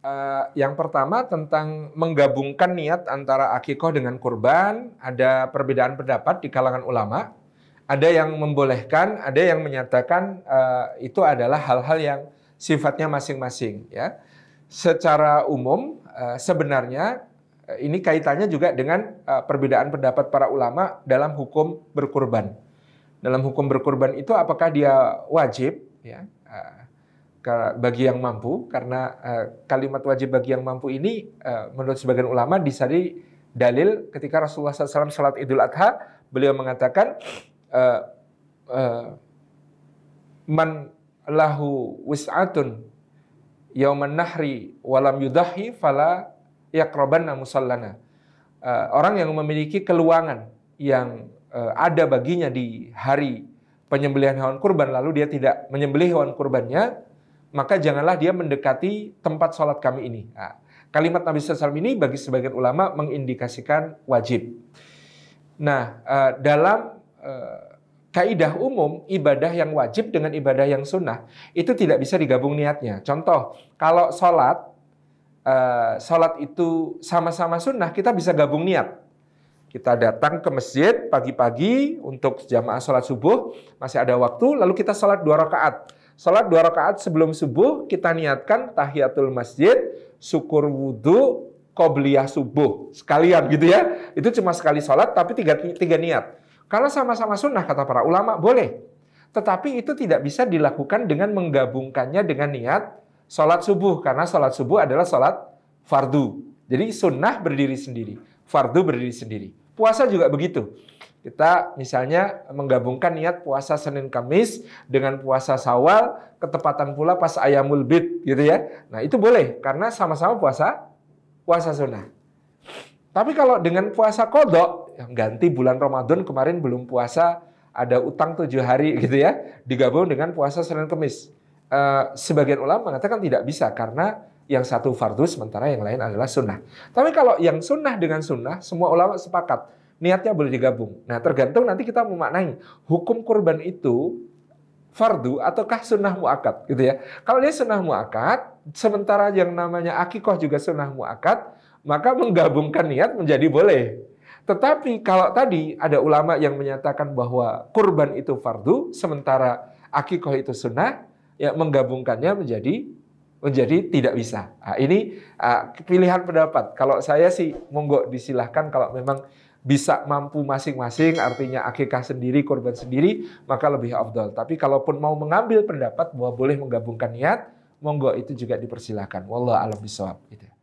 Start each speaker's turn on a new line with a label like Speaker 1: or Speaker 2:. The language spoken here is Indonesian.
Speaker 1: Uh, yang pertama tentang menggabungkan niat antara akikoh dengan kurban, ada perbedaan pendapat di kalangan ulama. Ada yang membolehkan, ada yang menyatakan uh, itu adalah hal-hal yang sifatnya masing-masing. Ya, secara umum uh, sebenarnya uh, ini kaitannya juga dengan uh, perbedaan pendapat para ulama dalam hukum berkurban. Dalam hukum berkurban itu apakah dia wajib? Ya, bagi yang mampu karena uh, kalimat wajib bagi yang mampu ini uh, menurut sebagian ulama disari dalil ketika Rasulullah SAW salat Idul Adha beliau mengatakan uh, uh, man lahu wis'atun yauman nahri walam yudahi fala yakrobanna musallana uh, orang yang memiliki keluangan yang uh, ada baginya di hari penyembelihan hewan kurban lalu dia tidak menyembelih hewan kurbannya maka janganlah dia mendekati tempat sholat kami ini. Nah, kalimat Nabi SAW ini bagi sebagian ulama mengindikasikan wajib. Nah, eh, dalam eh, kaidah umum ibadah yang wajib dengan ibadah yang sunnah itu tidak bisa digabung niatnya. Contoh, kalau sholat, eh, sholat itu sama-sama sunnah, kita bisa gabung niat. Kita datang ke masjid pagi-pagi untuk jamaah sholat subuh, masih ada waktu, lalu kita sholat dua rakaat Sholat dua rakaat sebelum subuh kita niatkan tahiyatul masjid, syukur wudhu, qobliyah subuh sekalian gitu ya. Itu cuma sekali sholat tapi tiga, tiga niat. Kalau sama-sama sunnah kata para ulama boleh. Tetapi itu tidak bisa dilakukan dengan menggabungkannya dengan niat sholat subuh karena sholat subuh adalah sholat fardu. Jadi sunnah berdiri sendiri, fardu berdiri sendiri. Puasa juga begitu. Kita misalnya menggabungkan niat puasa Senin Kamis dengan puasa Sawal, ketepatan pula pas Ayamul Bid gitu ya. Nah, itu boleh karena sama-sama puasa puasa sunnah. Tapi kalau dengan puasa kodok, yang ganti bulan Ramadan kemarin belum puasa, ada utang tujuh hari gitu ya, digabung dengan puasa Senin Kamis. E, sebagian ulama mengatakan tidak bisa karena yang satu fardu sementara yang lain adalah sunnah. Tapi kalau yang sunnah dengan sunnah, semua ulama sepakat niatnya boleh digabung. Nah, tergantung nanti kita memaknai hukum kurban itu fardu ataukah sunnah muakat gitu ya. Kalau dia sunnah muakat, sementara yang namanya akikoh juga sunnah muakat, maka menggabungkan niat menjadi boleh. Tetapi kalau tadi ada ulama yang menyatakan bahwa kurban itu fardu, sementara akikoh itu sunnah, ya menggabungkannya menjadi menjadi tidak bisa. Nah, ini uh, pilihan pendapat. Kalau saya sih monggo disilahkan kalau memang bisa mampu masing-masing, artinya akikah sendiri, korban sendiri, maka lebih afdol. Tapi kalaupun mau mengambil pendapat bahwa boleh menggabungkan niat, monggo itu juga dipersilahkan. Wallah alam bisawab. Gitu.